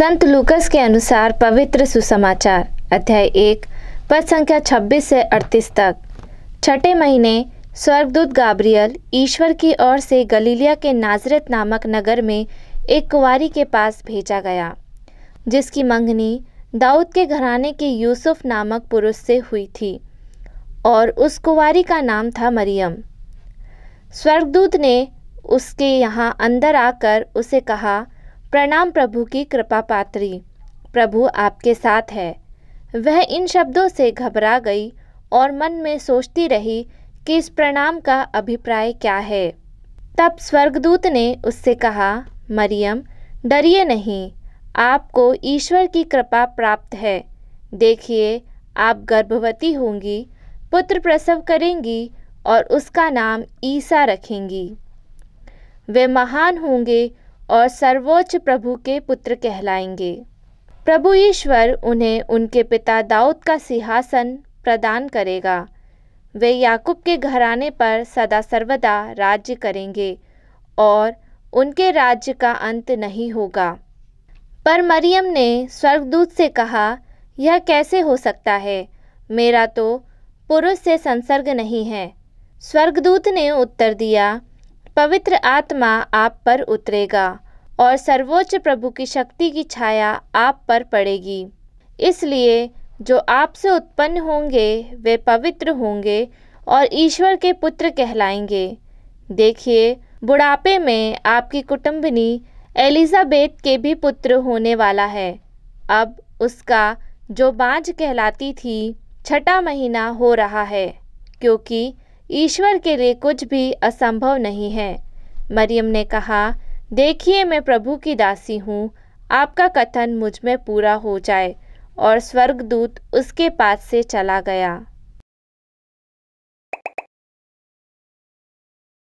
संत लूकस के अनुसार पवित्र सुसमाचार अध्याय एक पद संख्या 26 से 38 तक छठे महीने स्वर्गदूत गाब्रियल ईश्वर की ओर से गलीलिया के नाजरत नामक नगर में एक कुंवारी के पास भेजा गया जिसकी मंगनी दाऊद के घराने के यूसुफ नामक पुरुष से हुई थी और उस कुंवारी का नाम था मरियम स्वर्गदूत ने उसके यहाँ अंदर आकर उसे कहा प्रणाम प्रभु की कृपा पात्री प्रभु आपके साथ है वह इन शब्दों से घबरा गई और मन में सोचती रही कि इस प्रणाम का अभिप्राय क्या है तब स्वर्गदूत ने उससे कहा मरियम डरिए नहीं आपको ईश्वर की कृपा प्राप्त है देखिए आप गर्भवती होंगी पुत्र प्रसव करेंगी और उसका नाम ईसा रखेंगी वे महान होंगे और सर्वोच्च प्रभु के पुत्र कहलाएंगे प्रभु ईश्वर उन्हें उनके पिता दाऊद का सिंहासन प्रदान करेगा वे याकूब के घराने पर सदा सर्वदा राज्य करेंगे और उनके राज्य का अंत नहीं होगा पर मरियम ने स्वर्गदूत से कहा यह कैसे हो सकता है मेरा तो पुरुष से संसर्ग नहीं है स्वर्गदूत ने उत्तर दिया पवित्र आत्मा आप पर उतरेगा और सर्वोच्च प्रभु की शक्ति की छाया आप पर पड़ेगी इसलिए जो आपसे उत्पन्न होंगे वे पवित्र होंगे और ईश्वर के पुत्र कहलाएंगे देखिए बुढ़ापे में आपकी कुटुम्बनी एलिजाबेथ के भी पुत्र होने वाला है अब उसका जो बाज कहलाती थी छठा महीना हो रहा है क्योंकि ईश्वर के लिए कुछ भी असंभव नहीं है मरियम ने कहा देखिए मैं प्रभु की दासी हूँ आपका कथन मुझ में पूरा हो जाए और स्वर्गदूत उसके पास से चला गया